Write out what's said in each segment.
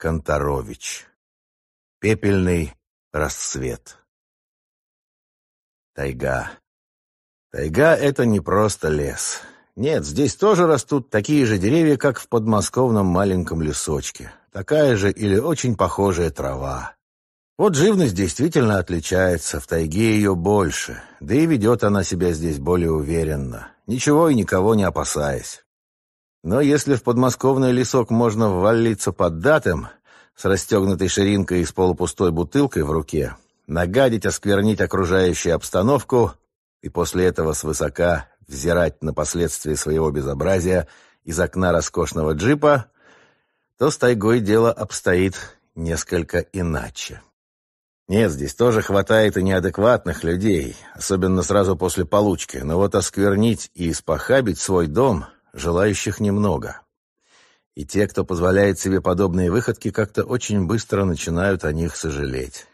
Конторович. Пепельный рассвет. Тайга. Тайга — это не просто лес. Нет, здесь тоже растут такие же деревья, как в подмосковном маленьком лесочке. Такая же или очень похожая трава. Вот живность действительно отличается, в тайге ее больше, да и ведет она себя здесь более уверенно, ничего и никого не опасаясь. Но если в подмосковный лесок можно ввалиться под датым, с расстегнутой ширинкой и с полупустой бутылкой в руке, нагадить, осквернить окружающую обстановку и после этого свысока взирать на последствия своего безобразия из окна роскошного джипа, то с тайгой дело обстоит несколько иначе. Нет, здесь тоже хватает и неадекватных людей, особенно сразу после получки, но вот осквернить и испохабить свой дом — желающих немного. И те, кто позволяет себе подобные выходки, как-то очень быстро начинают о них сожалеть.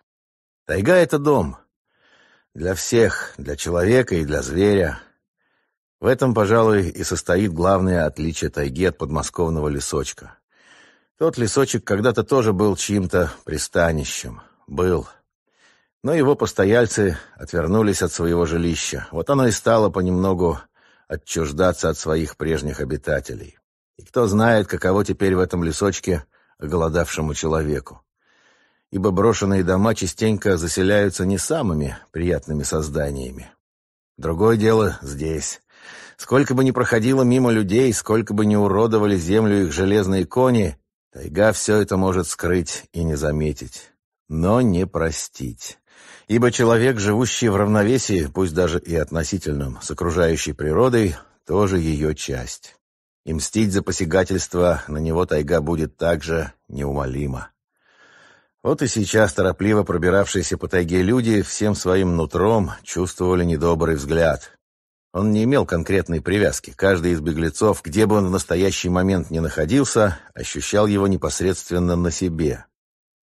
Тайга — это дом. Для всех, для человека и для зверя. В этом, пожалуй, и состоит главное отличие тайги от подмосковного лесочка. Тот лесочек когда-то тоже был чьим-то пристанищем. Был. Но его постояльцы отвернулись от своего жилища. Вот оно и стало понемногу отчуждаться от своих прежних обитателей. И кто знает, каково теперь в этом лесочке голодавшему человеку. Ибо брошенные дома частенько заселяются не самыми приятными созданиями. Другое дело здесь. Сколько бы ни проходило мимо людей, сколько бы ни уродовали землю их железные кони, тайга все это может скрыть и не заметить, но не простить. Ибо человек, живущий в равновесии, пусть даже и относительном, с окружающей природой, тоже ее часть. И мстить за посягательство на него тайга будет также неумолимо. Вот и сейчас торопливо пробиравшиеся по тайге люди всем своим нутром чувствовали недобрый взгляд. Он не имел конкретной привязки. Каждый из беглецов, где бы он в настоящий момент ни находился, ощущал его непосредственно на себе.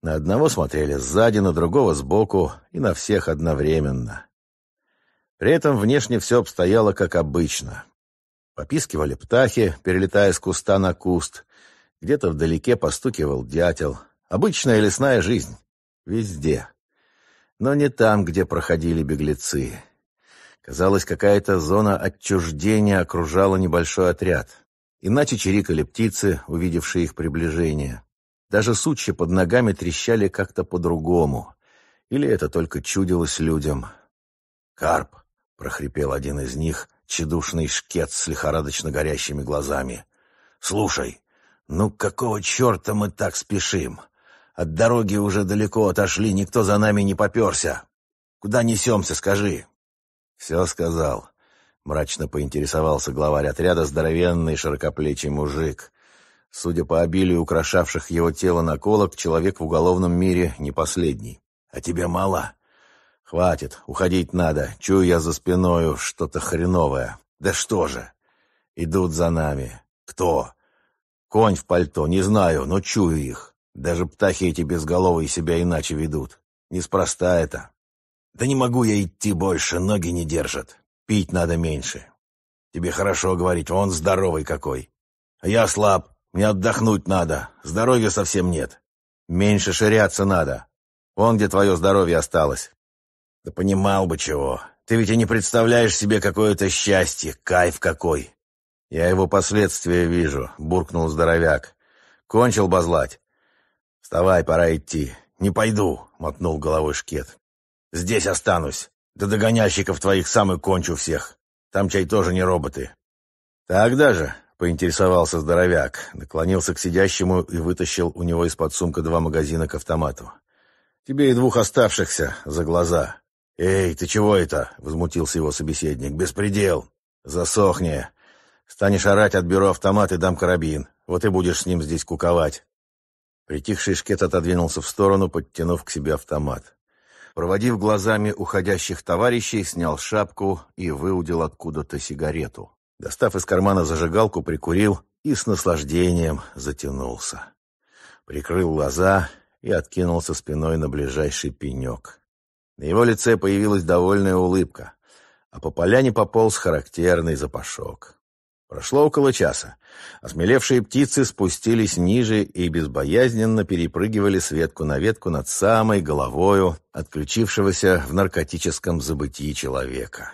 На одного смотрели сзади, на другого сбоку и на всех одновременно. При этом внешне все обстояло как обычно. Попискивали птахи, перелетая с куста на куст. Где-то вдалеке постукивал дятел. Обычная лесная жизнь. Везде. Но не там, где проходили беглецы. Казалось, какая-то зона отчуждения окружала небольшой отряд. Иначе чирикали птицы, увидевшие их приближение. Даже сучья под ногами трещали как-то по-другому. Или это только чудилось людям? «Карп!» — прохрипел один из них, чедушный шкет с лихорадочно горящими глазами. «Слушай, ну какого черта мы так спешим? От дороги уже далеко отошли, никто за нами не поперся. Куда несемся, скажи?» «Все сказал», — мрачно поинтересовался главарь отряда, здоровенный широкоплечий мужик — Судя по обилию украшавших его тело наколок, человек в уголовном мире не последний. «А тебе мало?» «Хватит, уходить надо. Чую я за спиною что-то хреновое. Да что же?» «Идут за нами. Кто?» «Конь в пальто, не знаю, но чую их. Даже птахи эти безголовые себя иначе ведут. Неспроста это». «Да не могу я идти больше, ноги не держат. Пить надо меньше. Тебе хорошо говорить, он здоровый какой. А я слаб, мне отдохнуть надо, здоровья совсем нет. Меньше ширяться надо. Вон где твое здоровье осталось. Да понимал бы чего. Ты ведь и не представляешь себе какое-то счастье, кайф какой. Я его последствия вижу, буркнул здоровяк. Кончил базлать. Вставай, пора идти. Не пойду, мотнул головой шкет. Здесь останусь. Да догоняльщиков твоих сам и кончу всех. Там чай тоже не роботы. Так даже, — поинтересовался здоровяк, наклонился к сидящему и вытащил у него из-под сумка два магазина к автомату. «Тебе и двух оставшихся за глаза». «Эй, ты чего это?» — возмутился его собеседник. «Беспредел! Засохни! Станешь орать, отберу автомат и дам карабин. Вот и будешь с ним здесь куковать». Притихший шкет отодвинулся в сторону, подтянув к себе автомат. Проводив глазами уходящих товарищей, снял шапку и выудил откуда-то сигарету. Достав из кармана зажигалку, прикурил и с наслаждением затянулся. Прикрыл глаза и откинулся спиной на ближайший пенек. На его лице появилась довольная улыбка, а по поляне пополз характерный запашок. Прошло около часа. Осмелевшие птицы спустились ниже и безбоязненно перепрыгивали с ветку на ветку над самой головою отключившегося в наркотическом забытии человека.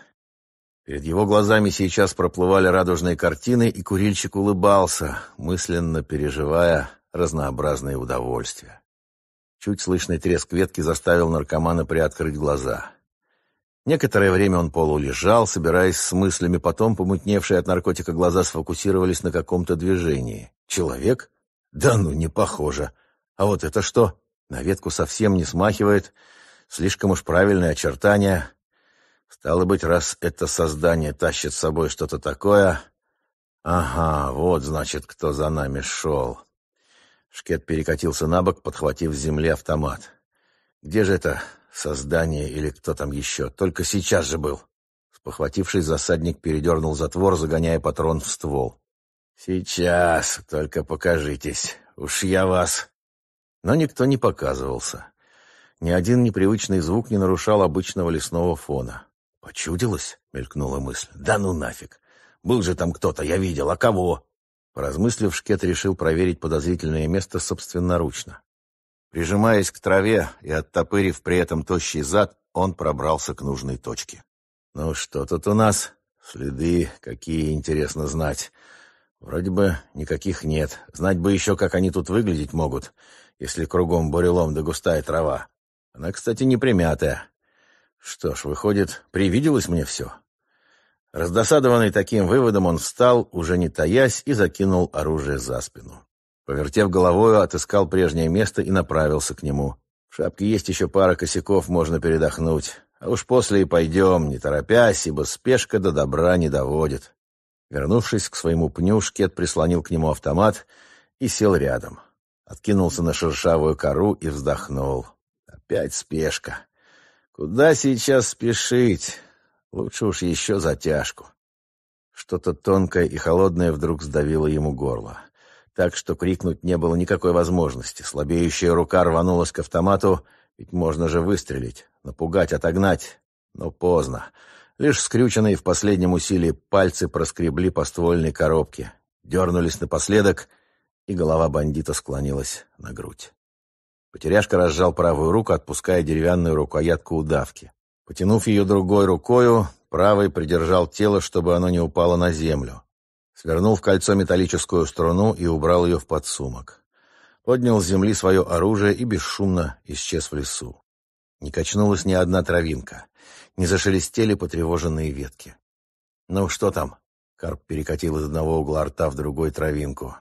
Перед его глазами сейчас проплывали радужные картины, и курильщик улыбался, мысленно переживая разнообразные удовольствия. Чуть слышный треск ветки заставил наркомана приоткрыть глаза. Некоторое время он полулежал, собираясь с мыслями, потом помутневшие от наркотика глаза сфокусировались на каком-то движении. «Человек? Да ну, не похоже. А вот это что? На ветку совсем не смахивает. Слишком уж правильные очертания». Стало быть, раз это создание тащит с собой что-то такое... Ага, вот, значит, кто за нами шел. Шкет перекатился на бок, подхватив с земли автомат. Где же это создание или кто там еще? Только сейчас же был. Спохватившись, засадник передернул затвор, загоняя патрон в ствол. «Сейчас, только покажитесь. Уж я вас...» Но никто не показывался. Ни один непривычный звук не нарушал обычного лесного фона. «Почудилось?» — мелькнула мысль. «Да ну нафиг! Был же там кто-то, я видел, а кого?» Поразмыслив, Шкет решил проверить подозрительное место собственноручно. Прижимаясь к траве и оттопырив при этом тощий зад, он пробрался к нужной точке. «Ну что тут у нас? Следы какие, интересно знать. Вроде бы никаких нет. Знать бы еще, как они тут выглядеть могут, если кругом бурелом да густая трава. Она, кстати, не примятая. Что ж, выходит, привиделось мне все. Раздосадованный таким выводом, он встал, уже не таясь, и закинул оружие за спину. Повертев головою, отыскал прежнее место и направился к нему. В шапке есть еще пара косяков, можно передохнуть. А уж после и пойдем, не торопясь, ибо спешка до добра не доводит. Вернувшись к своему пню, Шкет прислонил к нему автомат и сел рядом. Откинулся на шершавую кору и вздохнул. Опять спешка. Куда сейчас спешить? Лучше уж еще затяжку. Что-то тонкое и холодное вдруг сдавило ему горло. Так что крикнуть не было никакой возможности. Слабеющая рука рванулась к автомату, ведь можно же выстрелить, напугать, отогнать. Но поздно. Лишь скрюченные в последнем усилии пальцы проскребли по ствольной коробке, дернулись напоследок, и голова бандита склонилась на грудь. Потеряшка разжал правую руку, отпуская деревянную рукоятку удавки. Потянув ее другой рукою, правый придержал тело, чтобы оно не упало на землю. Свернул в кольцо металлическую струну и убрал ее в подсумок. Поднял с земли свое оружие и бесшумно исчез в лесу. Не качнулась ни одна травинка. Не зашелестели потревоженные ветки. «Ну что там?» — Карп перекатил из одного угла рта в другой травинку.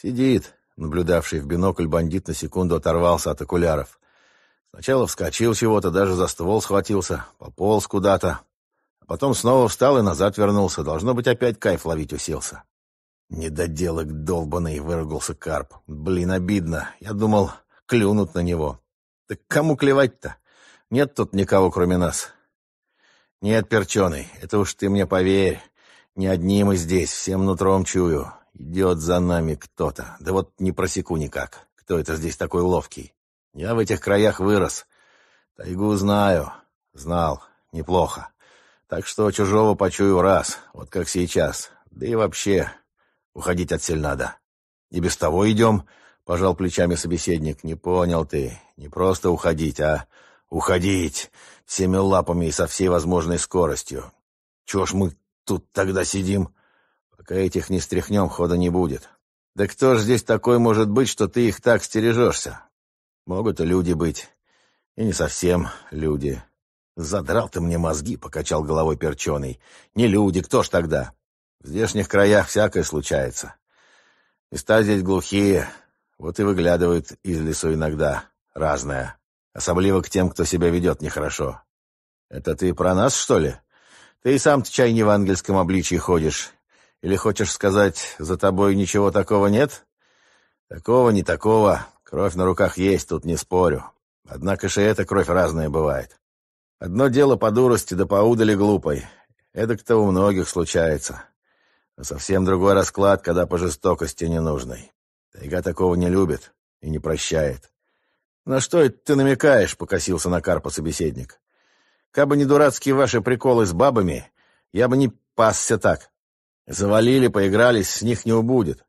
«Сидит. Наблюдавший в бинокль бандит на секунду оторвался от окуляров. Сначала вскочил чего-то, даже за ствол схватился, пополз куда-то. А потом снова встал и назад вернулся. Должно быть, опять кайф ловить уселся. «Недоделок долбанный!» — выругался Карп. «Блин, обидно. Я думал, клюнут на него. Так кому клевать-то? Нет тут никого, кроме нас». «Нет, перченый, это уж ты мне поверь. Не одним и здесь, всем нутром чую. Идет за нами кто-то. Да вот не просеку никак. Кто это здесь такой ловкий? Я в этих краях вырос. Тайгу знаю. Знал. Неплохо. Так что чужого почую раз, вот как сейчас. Да и вообще, уходить отсель надо. И без того идем, — пожал плечами собеседник. Не понял ты. Не просто уходить, а уходить всеми лапами и со всей возможной скоростью. Чего ж мы тут тогда сидим? Пока этих не стряхнем, хода не будет. Да кто ж здесь такой может быть, что ты их так стережешься? Могут и люди быть. И не совсем люди. Задрал ты мне мозги, покачал головой перченый. Не люди, кто ж тогда? В здешних краях всякое случается. Места здесь глухие, вот и выглядывают из лесу иногда. Разное. Особливо к тем, кто себя ведет нехорошо. Это ты про нас, что ли? Ты и сам-то чай не в ангельском обличии ходишь. Или хочешь сказать, за тобой ничего такого нет? Такого, не такого. Кровь на руках есть, тут не спорю. Однако же эта кровь разная бывает. Одно дело по дурости да поудали глупой. Эдак-то у многих случается. А совсем другой расклад, когда по жестокости ненужной. Тайга такого не любит и не прощает. «На что это ты намекаешь?» — покосился на Карпа собеседник. «Кабы не дурацкие ваши приколы с бабами, я бы не пасся так. Завалили, поигрались, с них не убудет.